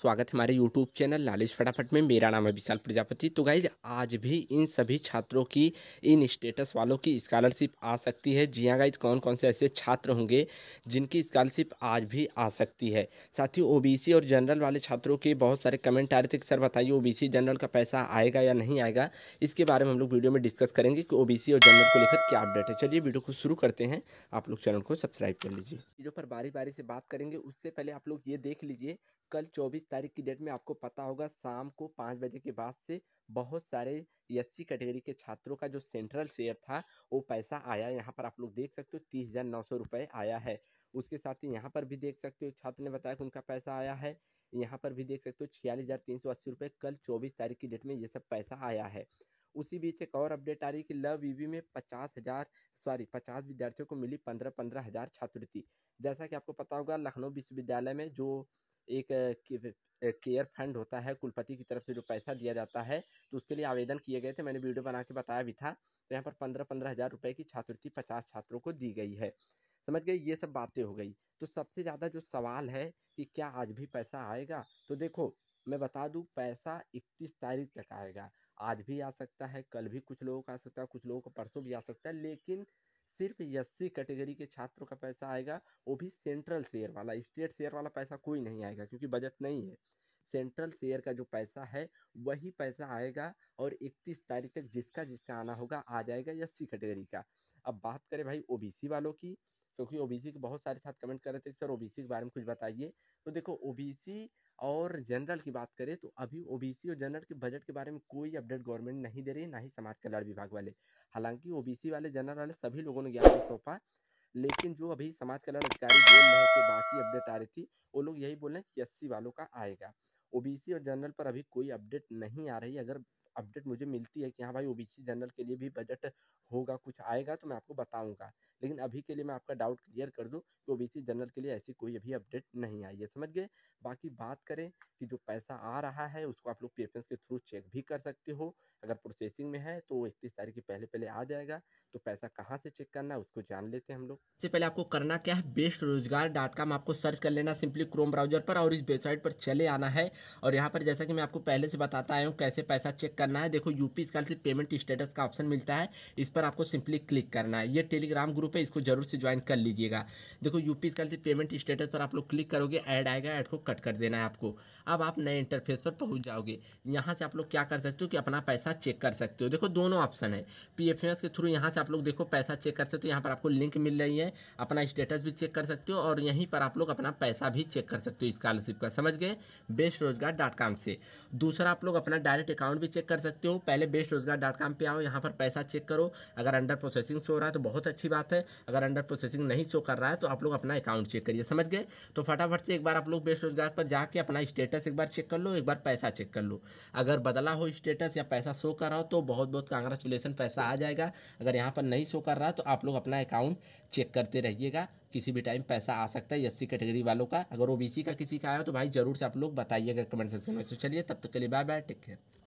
स्वागत है हमारे यूट्यूब चैनल लालिश फटाफट में मेरा नाम है विशाल प्रजापति तो गाइज आज भी इन सभी छात्रों की इन स्टेटस वालों की स्कॉलरशिप आ सकती है जी हाँ गाइज कौन कौन से ऐसे छात्र होंगे जिनकी स्कॉलरशिप आज भी आ सकती है साथ ही ओबीसी और जनरल वाले छात्रों के बहुत सारे कमेंट आ रहे थे सर बताइए ओ जनरल का पैसा आएगा या नहीं आएगा इसके बारे में हम लोग वीडियो में डिस्कस करेंगे कि ओ और जनरल को लेकर क्या अपडेट है चलिए वीडियो को शुरू करते हैं आप लोग चैनल को सब्सक्राइब कर लीजिए वीडियो पर बारी बारी से बात करेंगे उससे पहले आप लोग ये देख लीजिए कल चौबीस तारीख की डेट में आपको पता होगा शाम को पाँच बजे के बाद से बहुत सारे एस कैटेगरी के छात्रों का जो सेंट्रल शेयर था वो पैसा आया यहाँ पर आप लोग देख सकते हो तीस हज़ार नौ सौ रुपये आया है उसके साथ ही यहाँ पर भी देख सकते हो छात्र ने बताया कि उनका पैसा आया है यहाँ पर भी देख सकते हो छियालीस हज़ार तीन सौ अस्सी रुपये कल चौबीस तारीख की डेट में ये सब पैसा आया है उसी बीच एक और अपडेट आ रही है कि लव ईवी में पचास हज़ार सॉरी पचास विद्यार्थियों को मिली पंद्रह पंद्रह हज़ार छात्रवृत्ति जैसा कि आपको पता होगा लखनऊ विश्वविद्यालय में जो एक केयर फंड होता है कुलपति की तरफ से जो पैसा दिया जाता है तो उसके लिए आवेदन किए गए थे मैंने वीडियो बना के बताया भी था तो यहाँ पर पंद्रह पंद्रह हज़ार रुपये की छात्रवृत्ति पचास छात्रों को दी गई है समझ गए ये सब बातें हो गई तो सबसे ज़्यादा जो सवाल है कि क्या आज भी पैसा आएगा तो देखो मैं बता दूँ पैसा इकतीस तारीख तक आएगा आज भी आ सकता है कल भी कुछ लोगों का आ सकता है कुछ लोगों का परसों भी आ सकता है लेकिन सिर्फ एस कैटेगरी के छात्रों का पैसा आएगा वो भी सेंट्रल शेयर वाला स्टेट शेयर वाला पैसा कोई नहीं आएगा क्योंकि बजट नहीं है सेंट्रल शेयर का जो पैसा है वही पैसा आएगा और इकतीस तारीख तक जिसका जिसका आना होगा आ जाएगा एस कैटेगरी का अब बात करें भाई ओबीसी वालों की क्योंकि ओबीसी के बहुत सारे साथ कमेंट कर रहे थे सर ओबीसी के बारे में कुछ बताइए तो देखो ओबीसी और जनरल की बात करें तो अभी ओबीसी और जनरल के बजट के बारे में कोई अपडेट गवर्नमेंट नहीं दे रही ना ही समाज कल्याण विभाग वाले हालांकि ओबीसी वाले जनरल वाले सभी लोगों ने ज्ञापन सौंपा लेकिन जो अभी समाज कल्याण अधिकारी बोल रहे थे बाकी अपडेट आ रही थी वो लोग यही बोल रहे हैं कि एस वालों का आएगा ओबीसी और जनरल पर अभी कोई अपडेट नहीं आ रही अगर अपडेट मुझे मिलती है कि हाँ भाई ओबीसी जनरल के लिए भी बजट होगा कुछ आएगा तो मैं आपको बताऊंगा लेकिन अभी के लिए मैं आपका डाउट क्लियर कर दूं कि ओबीसी जनरल के लिए ऐसी कोई अभी अपडेट नहीं आई है समझ गए बाकी बात करें कि जो पैसा आ रहा है उसको आप लोग पी के थ्रू चेक भी कर सकते हो अगर प्रोसेसिंग में है तो इकतीस तारीख के पहले पहले आ जाएगा तो पैसा कहाँ से चेक करना है उसको जान लेते हैं हम लोग सबसे पहले आपको करना क्या है बेस्ट रोजगार डॉट कॉम आपको सर्च कर लेना सिंपली क्रोम ब्राउजर पर और इस वेबसाइट पर चले आना है और यहाँ पर जैसा कि मैं आपको पहले से बताता आया हूँ कैसे पैसा चेक करना है देखो यूपी स्काल से पेमेंट स्टेटस का ऑप्शन मिलता है इस पर पर आपको सिंपली क्लिक करना है ये टेलीग्राम ग्रुप है इसको जरूर से ज्वाइन कर लीजिएगा देखो यूपी से पेमेंट स्टेटस पर आप लोग क्लिक करोगे ऐड आएगा ऐड को कट कर देना है आपको अब आप नए इंटरफेस पर पहुंच जाओगे यहाँ से आप लोग क्या कर सकते हो कि अपना पैसा चेक कर सकते हो देखो दोनों ऑप्शन है पी के थ्रू यहाँ से आप लोग देखो पैसा चेक कर सकते हो यहाँ पर आपको लिंक मिल रही है अपना स्टेटस भी चेक कर सकते हो और यहीं पर आप लोग अपना पैसा भी चेक कर सकते हो स्कॉलरशिप का समझ गए बेस्ट रोजगार डॉट कॉम से दूसरा आप लोग अपना डायरेक्ट अकाउंट भी चेक कर सकते हो पहले बेस्ट रोजगार डॉट कॉम पर आओ यहाँ पर पैसा चेक करो अगर अंडर प्रोसेसिंग शो हो रहा है तो बहुत अच्छी बात है अगर अंडर प्रोसेसिंग नहीं शो कर रहा है तो आप लोग अपना अकाउंट चेक करिए समझ गए तो फटाफट से एक बार आप लोग बेरोजगार पर जाके अपना स्टेटस एक बार चेक कर लो एक बार पैसा चेक कर लो अगर बदला हो स्टेटस या पैसा शो कर रहा हो तो बहुत बहुत कांग्रेचुलेसन पैसा आ जाएगा अगर यहाँ पर नहीं शो कर रहा तो आप लोग अपना अकाउंट चेक करते रहिएगा किसी भी टाइम पैसा आ सकता है एस कैटेगरी वालों का अगर ओ का किसी का आया हो तो भाई ज़रूर से आप लोग बताइएगा कमेंट सेक्शन में तो चलिए तब तक के लिए बाय बाय टेक केयर